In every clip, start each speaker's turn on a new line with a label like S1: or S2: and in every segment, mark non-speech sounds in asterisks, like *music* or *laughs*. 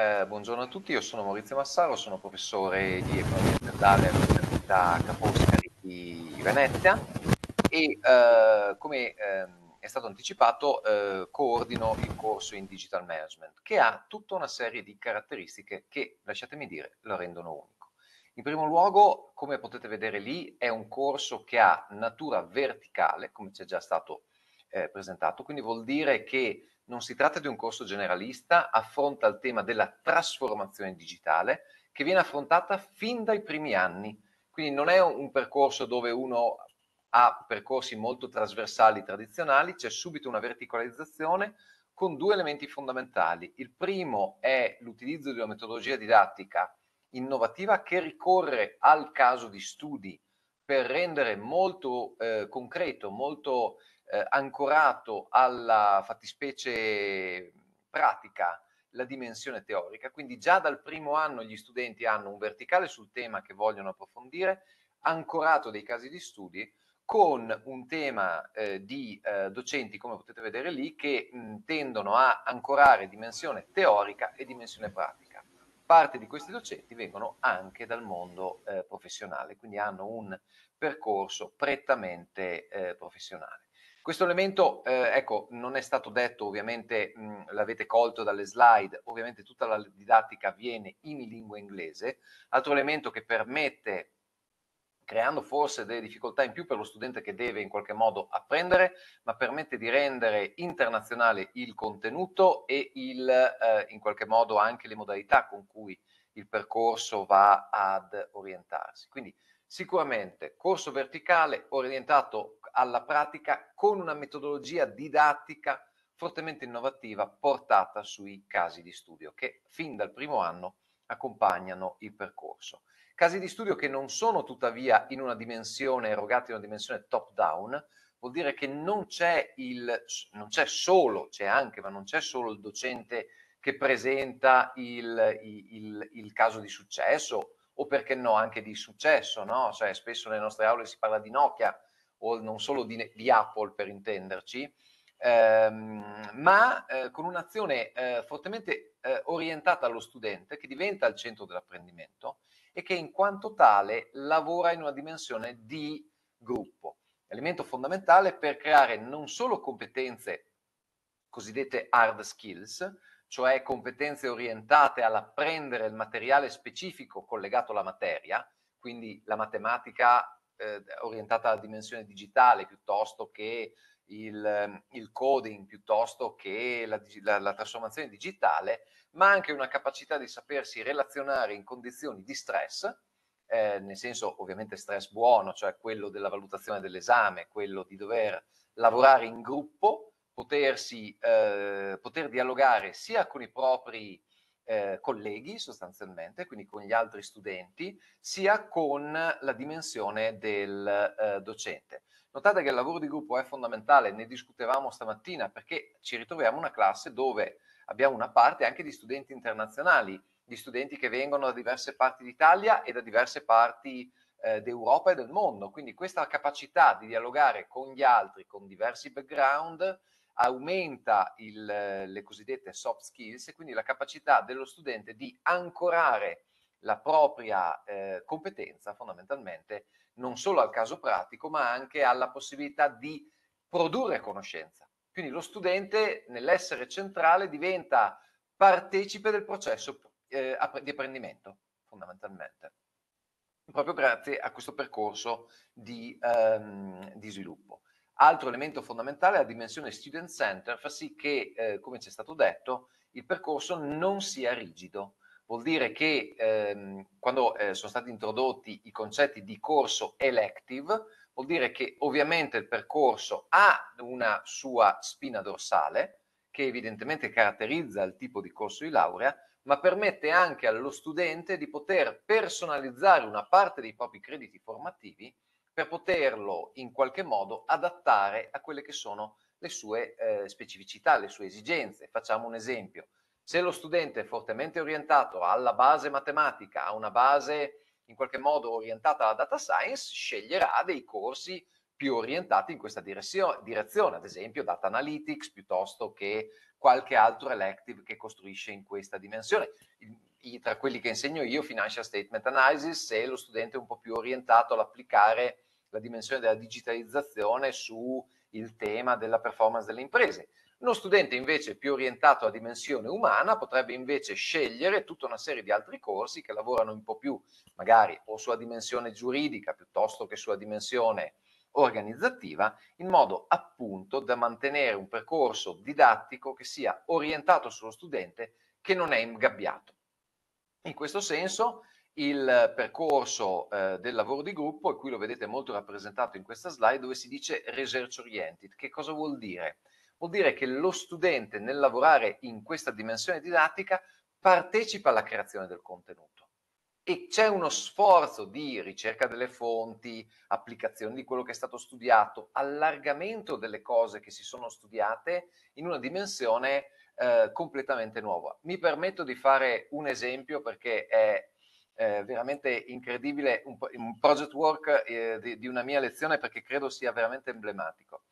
S1: Eh, buongiorno a tutti, io sono Maurizio Massaro, sono professore di economia aziendale all'Università Ca' di Venezia e eh, come eh, è stato anticipato eh, coordino il corso in digital management che ha tutta una serie di caratteristiche che, lasciatemi dire, lo rendono unico. In primo luogo, come potete vedere lì, è un corso che ha natura verticale, come c'è già stato eh, presentato, quindi vuol dire che non si tratta di un corso generalista, affronta il tema della trasformazione digitale che viene affrontata fin dai primi anni. Quindi non è un percorso dove uno ha percorsi molto trasversali tradizionali, c'è subito una verticalizzazione con due elementi fondamentali. Il primo è l'utilizzo di una metodologia didattica innovativa che ricorre al caso di studi per rendere molto eh, concreto, molto eh, ancorato alla fattispecie pratica la dimensione teorica, quindi già dal primo anno gli studenti hanno un verticale sul tema che vogliono approfondire, ancorato dei casi di studi, con un tema eh, di eh, docenti, come potete vedere lì, che mh, tendono a ancorare dimensione teorica e dimensione pratica. Parte di questi docenti vengono anche dal mondo eh, professionale, quindi hanno un percorso prettamente eh, professionale. Questo elemento, eh, ecco, non è stato detto, ovviamente mh, mm, l'avete colto dalle slide, ovviamente tutta la didattica avviene in lingua inglese. Altro elemento che permette, creando forse delle difficoltà in più per lo studente che deve in qualche modo apprendere, ma permette di rendere internazionale il contenuto e il, eh, in qualche modo anche le modalità con cui il percorso va ad orientarsi. Quindi sicuramente corso verticale orientato alla pratica con una metodologia didattica fortemente innovativa portata sui casi di studio che fin dal primo anno accompagnano il percorso. Casi di studio che non sono tuttavia in una dimensione erogati in una dimensione top down, vuol dire che non c'è, il, non c'è solo, c'è anche, ma non c'è solo il docente che presenta il, il, il caso di successo o perché no anche di successo, no? Cioè, spesso nelle nostre aule si parla di Nokia, o non solo di, di Apple per intenderci, ehm, ma eh, con un'azione eh, fortemente eh, orientata allo studente che diventa al centro dell'apprendimento e che in quanto tale lavora in una dimensione di gruppo. Elemento fondamentale per creare non solo competenze cosiddette hard skills, cioè competenze orientate all'apprendere il materiale specifico collegato alla materia, quindi la matematica eh, orientata alla dimensione digitale piuttosto che il, ehm, il coding, piuttosto che la, la, la trasformazione digitale, ma anche una capacità di sapersi relazionare in condizioni di stress, eh, nel senso ovviamente stress buono, cioè quello della valutazione dell'esame, quello di dover lavorare in gruppo, potersi, eh, poter dialogare sia con i propri eh, colleghi sostanzialmente, quindi con gli altri studenti, sia con la dimensione del eh, docente. Notate che il lavoro di gruppo è fondamentale, ne discutevamo stamattina perché ci ritroviamo in una classe dove abbiamo una parte anche di studenti internazionali, di studenti che vengono da diverse parti d'Italia e da diverse parti eh, d'Europa e del mondo. Quindi questa capacità di dialogare con gli altri, con diversi background, aumenta il, le cosiddette soft skills e quindi la capacità dello studente di ancorare la propria eh, competenza fondamentalmente non solo al caso pratico ma anche alla possibilità di produrre conoscenza. Quindi lo studente nell'essere centrale diventa partecipe del processo eh, di apprendimento fondamentalmente, proprio grazie a questo percorso di, ehm, di sviluppo. Altro elemento fondamentale è la dimensione student center, fa sì che, eh, come ci è stato detto, il percorso non sia rigido. Vuol dire che ehm, quando eh, sono stati introdotti i concetti di corso elective, vuol dire che ovviamente il percorso ha una sua spina dorsale, che evidentemente caratterizza il tipo di corso di laurea, ma permette anche allo studente di poter personalizzare una parte dei propri crediti formativi per poterlo in qualche modo adattare a quelle che sono le sue eh, specificità, le sue esigenze. Facciamo un esempio. Se lo studente è fortemente orientato alla base matematica, a una base in qualche modo orientata alla data science, sceglierà dei corsi più orientati in questa direzione, ad esempio data analytics piuttosto che qualche altro elective che costruisce in questa dimensione. I, tra quelli che insegno io, financial statement analysis, se lo studente è un po' più orientato all'applicare la dimensione della digitalizzazione sul tema della performance delle imprese. Uno studente invece più orientato alla dimensione umana potrebbe invece scegliere tutta una serie di altri corsi che lavorano un po' più magari o sulla dimensione giuridica piuttosto che sulla dimensione organizzativa in modo appunto da mantenere un percorso didattico che sia orientato sullo studente che non è ingabbiato. In questo senso il percorso eh, del lavoro di gruppo e qui lo vedete molto rappresentato in questa slide dove si dice research oriented. Che cosa vuol dire? Vuol dire che lo studente nel lavorare in questa dimensione didattica partecipa alla creazione del contenuto e c'è uno sforzo di ricerca delle fonti, applicazione di quello che è stato studiato, allargamento delle cose che si sono studiate in una dimensione eh, completamente nuova. Mi permetto di fare un esempio perché è eh, veramente incredibile, un, un project work eh, di, di, una mia lezione perché credo sia veramente emblematico.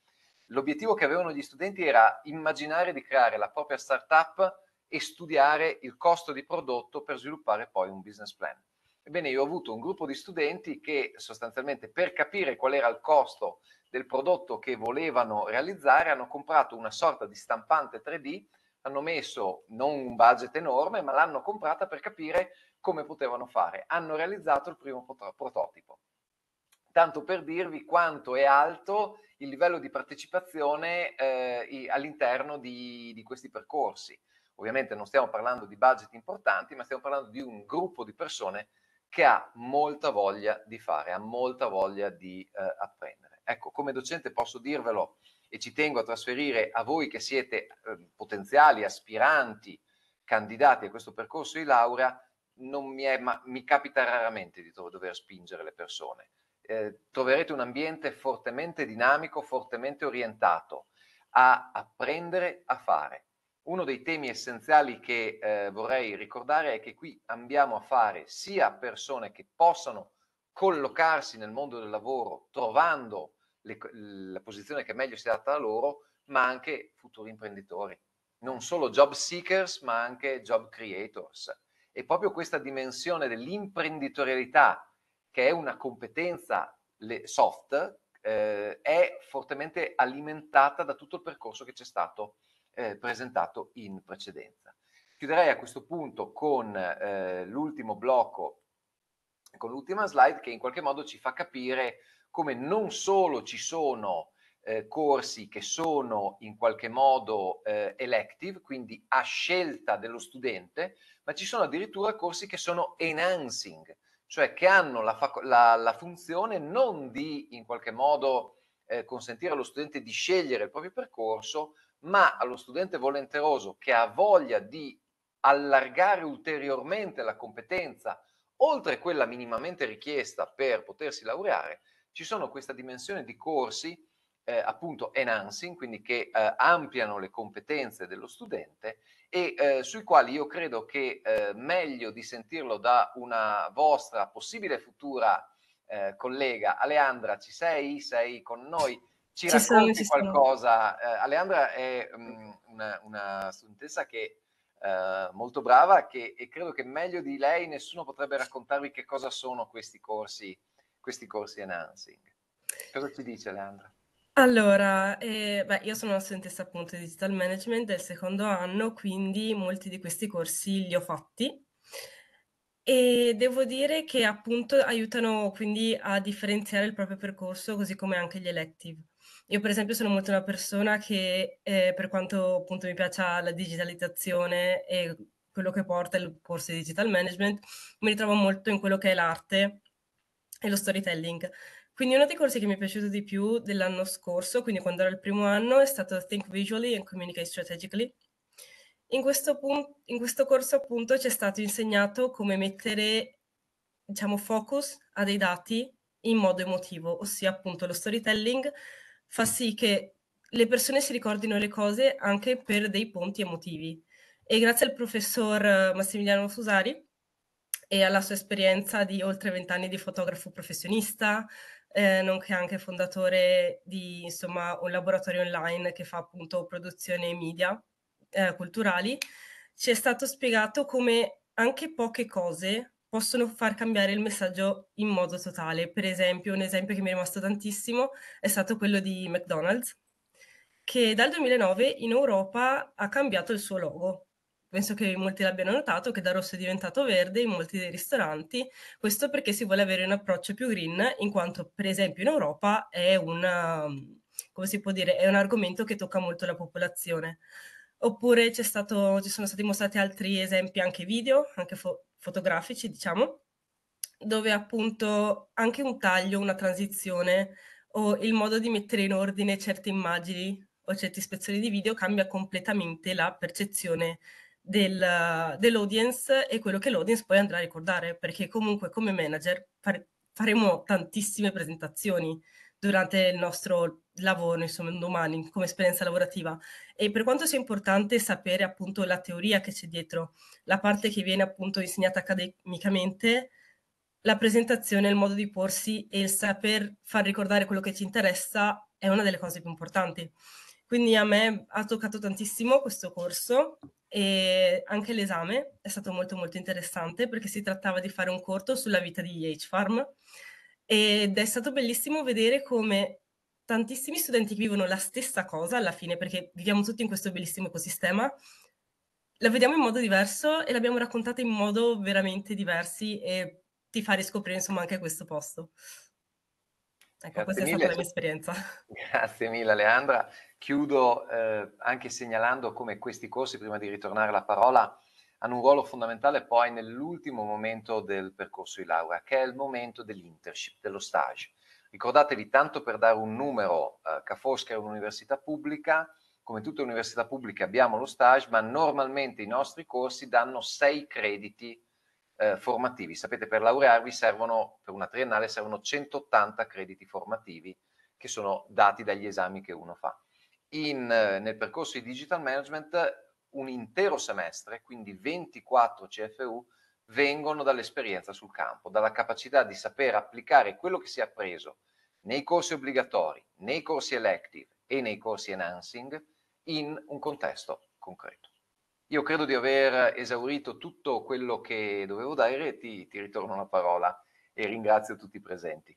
S1: L'obiettivo che avevano gli studenti era immaginare di creare la propria startup e studiare il costo di prodotto per sviluppare poi un business plan. Ebbene, io ho avuto un gruppo di studenti che sostanzialmente per capire qual era il costo del prodotto che volevano realizzare hanno comprato una sorta di stampante 3D hanno messo non un budget enorme, ma l'hanno comprata per capire come potevano fare. Hanno realizzato il primo prototipo. Tanto per dirvi quanto è alto il livello di partecipazione eh, all'interno di, di questi percorsi. Ovviamente non stiamo parlando di budget importanti, ma stiamo parlando di un gruppo di persone che ha molta voglia di fare, ha molta voglia di eh, apprendere. Ecco, come docente posso dirvelo e ci tengo a trasferire a voi che siete eh, potenziali aspiranti, candidati a questo percorso di laurea, non mi, è, ma mi capita raramente di dover spingere le persone. Eh, troverete un ambiente fortemente dinamico, fortemente orientato a apprendere a fare. Uno dei temi essenziali che eh, vorrei ricordare è che qui andiamo a fare sia persone che possano collocarsi nel mondo del lavoro trovando le, la posizione che meglio si adatta a loro, ma anche futuri imprenditori, non solo job seekers, ma anche job creators e proprio questa dimensione dell'imprenditorialità, che è una competenza soft, eh, è fortemente alimentata da tutto il percorso che ci è stato eh, presentato in precedenza. Chiuderei a questo punto con eh, l'ultimo blocco, con l'ultima slide che in qualche modo ci fa capire come non solo ci sono eh, corsi che sono in qualche modo eh, elective, quindi a scelta dello studente, ma ci sono addirittura corsi che sono enhancing, cioè che hanno la, la, la funzione non di in qualche modo eh, consentire allo studente di scegliere il proprio percorso, ma allo studente volenteroso che ha voglia di allargare ulteriormente la competenza oltre quella minimamente richiesta per potersi laureare, ci sono questa dimensione di corsi eh, appunto enhancing, quindi che eh, ampliano le competenze dello studente e eh, sui quali io credo che eh, meglio di sentirlo da una vostra possibile futura eh, collega. Aleandra, ci sei? Sei con noi? Ci, ci racconti sono, qualcosa? Eh, Aleandra è um, una, una, studentessa che molto brava che, e credo che meglio di lei nessuno potrebbe raccontarvi che cosa sono questi corsi, questi corsi enhancing. Cosa ci dice Leandra?
S2: Allora, ehm, beh, io sono un'assolutessa appunto di digital management del secondo anno, quindi molti di questi corsi li ho fatti e devo dire che appunto aiutano quindi a differenziare il proprio percorso, così come anche gli elective. Io per esempio sono molto una persona che, ehm, per quanto appunto mi piaccia la digitalizzazione e quello che porta il corso di digital management, mi ritrovo molto in quello che è l'arte e lo storytelling. Quindi uno dei corsi che mi è piaciuto di più dell'anno scorso, quindi quando ero il primo anno, è stato Think Visually and Communicate Strategically. In questo, pun- in questo corso appunto ci è stato insegnato come mettere, diciamo, focus a dei dati in modo emotivo, ossia appunto lo storytelling fa sì che le persone si ricordino le cose anche per dei ponti emotivi. E grazie al professor eh, Massimiliano Fusari, e alla sua esperienza di oltre vent'anni di fotografo professionista, eh, nonché anche fondatore di insomma, un laboratorio online che fa appunto produzione media eh, culturali, ci è stato spiegato come anche poche cose possono far cambiare il messaggio in modo totale. Per esempio, un esempio che mi è rimasto tantissimo è stato quello di McDonald's, che dal 2009 in Europa ha cambiato il suo logo penso che molti l'abbiano notato, che da rosso è diventato verde in molti dei ristoranti, questo perché si vuole avere un approccio più green, in quanto per esempio in Europa è, una, um, dire, è un argomento che tocca molto la popolazione. Oppure stato, ci sono stati mostrati altri esempi, anche video, anche fo- fotografici, diciamo, dove appunto anche un taglio, una transizione o il modo di mettere in ordine certe immagini o certe ispezioni di video cambia completamente la percezione del, dell'audience e quello che l'audience poi andrà a ricordare, perché comunque come manager fare, faremo tantissime presentazioni durante il nostro lavoro, insomma, domani come esperienza lavorativa. E per quanto sia importante sapere appunto la teoria che c'è dietro, la parte che viene appunto insegnata accademicamente, la presentazione, il modo di porsi e il saper far ricordare quello che ci interessa è una delle cose più importanti. Quindi a me ha toccato tantissimo questo corso e anche l'esame è stato molto molto interessante perché si trattava di fare un corto sulla vita di H-Farm ed è stato bellissimo vedere come tantissimi studenti che vivono la stessa cosa alla fine, perché viviamo tutti in questo bellissimo ecosistema, la vediamo in modo diverso e l'abbiamo raccontata in modo veramente diversi e ti fa riscoprire insomma anche questo posto. Ecco, Grazie questa mille. è stata la mia esperienza. *laughs*
S1: Grazie mille Leandra. Chiudo eh, anche segnalando come questi corsi, prima di ritornare alla parola, hanno un ruolo fondamentale poi nell'ultimo momento del percorso di laurea, che è il momento dell'internship, dello stage. Ricordatevi tanto per dare un numero, eh, Ca' è un'università pubblica, come tutte le università pubbliche abbiamo lo stage, ma normalmente i nostri corsi danno sei crediti eh, formativi. Sapete, per laurearvi servono, per una triennale servono 180 crediti formativi che sono dati dagli esami che uno fa in, eh, nel percorso di digital management un intero semestre, quindi 24 CFU, vengono dall'esperienza sul campo, dalla capacità di saper applicare quello che si è appreso nei corsi obbligatori, nei corsi elective e nei corsi enhancing in un contesto concreto. Io credo di aver esaurito tutto quello che dovevo dare ti, ti ritorno la parola e ringrazio tutti i presenti.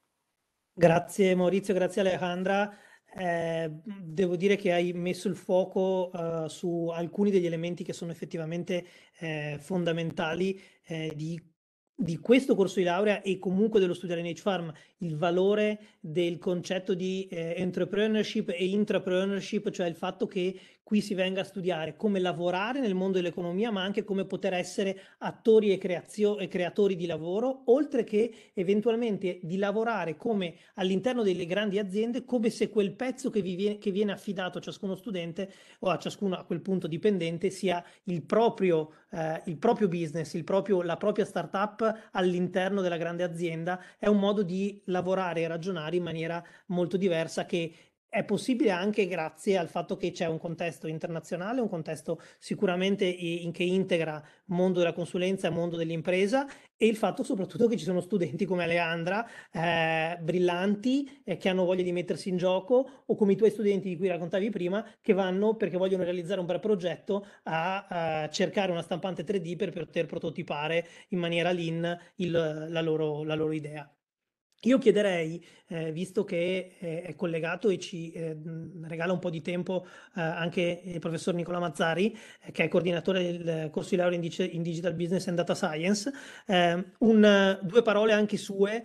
S3: Grazie Maurizio, grazie Alejandra eh, devo dire che hai messo il fuoco eh, su alcuni degli elementi che sono effettivamente eh, fondamentali eh, di, di, questo corso di laurea e comunque dello studiare in H-Farm, il valore del concetto di eh, entrepreneurship e intrapreneurship, cioè il fatto che qui si venga a studiare come lavorare nel mondo dell'economia, ma anche come poter essere attori e, creazio- e creatori di lavoro, oltre che eventualmente di lavorare come all'interno delle grandi aziende, come se quel pezzo che, viene, che viene, affidato a ciascuno studente o a ciascuno a quel punto dipendente sia il proprio, eh, il proprio business, il proprio, la propria startup all'interno della grande azienda. È un modo di lavorare e ragionare in maniera molto diversa che è possibile anche grazie al fatto che c'è un contesto internazionale, un contesto sicuramente in che integra mondo della consulenza mondo dell'impresa e il fatto soprattutto che ci sono studenti come Aleandra, eh, brillanti, eh, che hanno voglia di mettersi in gioco o come i tuoi studenti di cui raccontavi prima, che vanno perché vogliono realizzare un bel progetto a, a eh, cercare una stampante 3D per poter prototipare in maniera lean il, la, loro, la loro idea. Io chiederei, eh, visto che eh, è collegato e ci eh, regala un po' di tempo eh, anche il professor Nicola Mazzari, eh, che è coordinatore del corso di laurea in, in Digital Business and Data Science, ehm, un, due parole anche sue,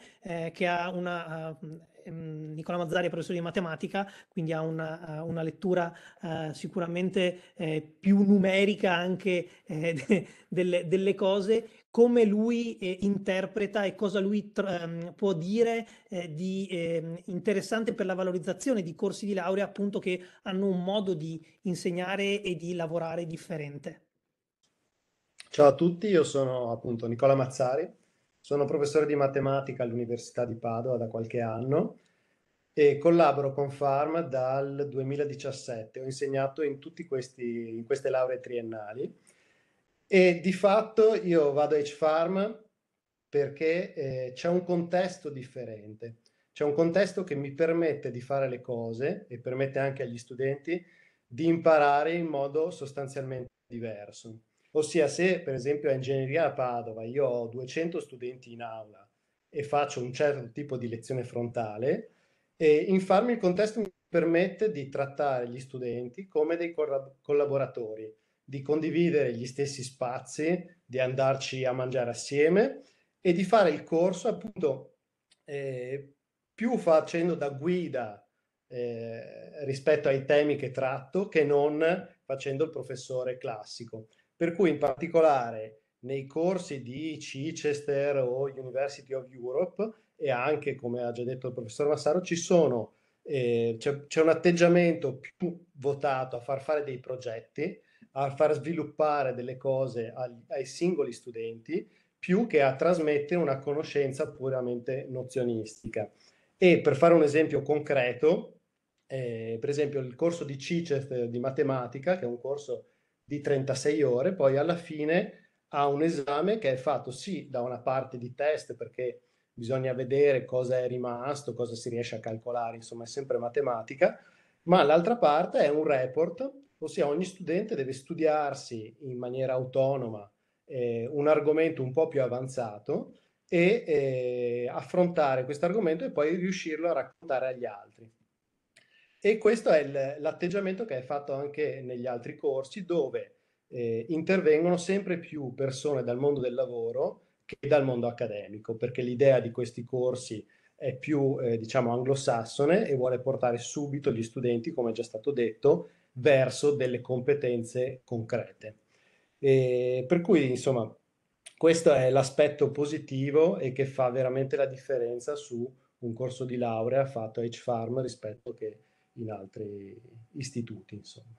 S3: che ha una Ehm, Nicola Mazzari è professore di matematica, quindi ha una, una lettura uh, sicuramente eh, più numerica anche eh, *laughs* de, delle, delle, cose, come lui eh, interpreta e cosa lui tra, ehm, può dire eh, di ehm, interessante per la valorizzazione di corsi di laurea appunto che hanno un modo di insegnare e di lavorare differente.
S4: Ciao a tutti, io sono appunto Nicola Mazzari sono professore di matematica all'Università di Padova da qualche anno e collaboro con Farm dal 2017. Ho insegnato in, tutte in queste lauree triennali e di fatto io vado a H-Farm perché eh, c'è un contesto differente, c'è un contesto che mi permette di fare le cose e permette anche agli studenti di imparare in modo sostanzialmente diverso. Ossia, se per esempio a ingegneria a Padova io ho 200 studenti in aula e faccio un certo tipo di lezione frontale, e in farmi il contesto mi permette di trattare gli studenti come dei collaboratori, di condividere gli stessi spazi, di andarci a mangiare assieme e di fare il corso appunto eh, più facendo da guida eh, rispetto ai temi che tratto che non facendo il professore classico. Per cui in particolare nei corsi di Chichester o University of Europe e anche, come ha già detto il professor Massaro, ci sono, eh, c'è, c'è, un atteggiamento più votato a far fare dei progetti, a far sviluppare delle cose agli, ai singoli studenti, più che a trasmettere una conoscenza puramente nozionistica. E per fare un esempio concreto, eh, per esempio il corso di Chichester di matematica, che è un corso di 36 ore, poi alla fine ha un esame che è fatto sì da una parte di test perché bisogna vedere cosa è rimasto, cosa si riesce a calcolare, insomma è sempre matematica, ma l'altra parte è un report, ossia ogni studente deve studiarsi in maniera autonoma eh, un argomento un po' più avanzato e eh, affrontare questo argomento e poi riuscirlo a raccontare agli altri. E questo è l'atteggiamento che è fatto anche negli altri corsi dove eh, intervengono sempre più persone dal mondo del lavoro che dal mondo accademico, perché l'idea di questi corsi è più, eh, diciamo, anglosassone e vuole portare subito gli studenti, come è già stato detto, verso delle competenze concrete. E per cui, insomma, questo è l'aspetto positivo e che fa veramente la differenza su un corso di laurea fatto a H-Farm rispetto che in altri istituti, insomma.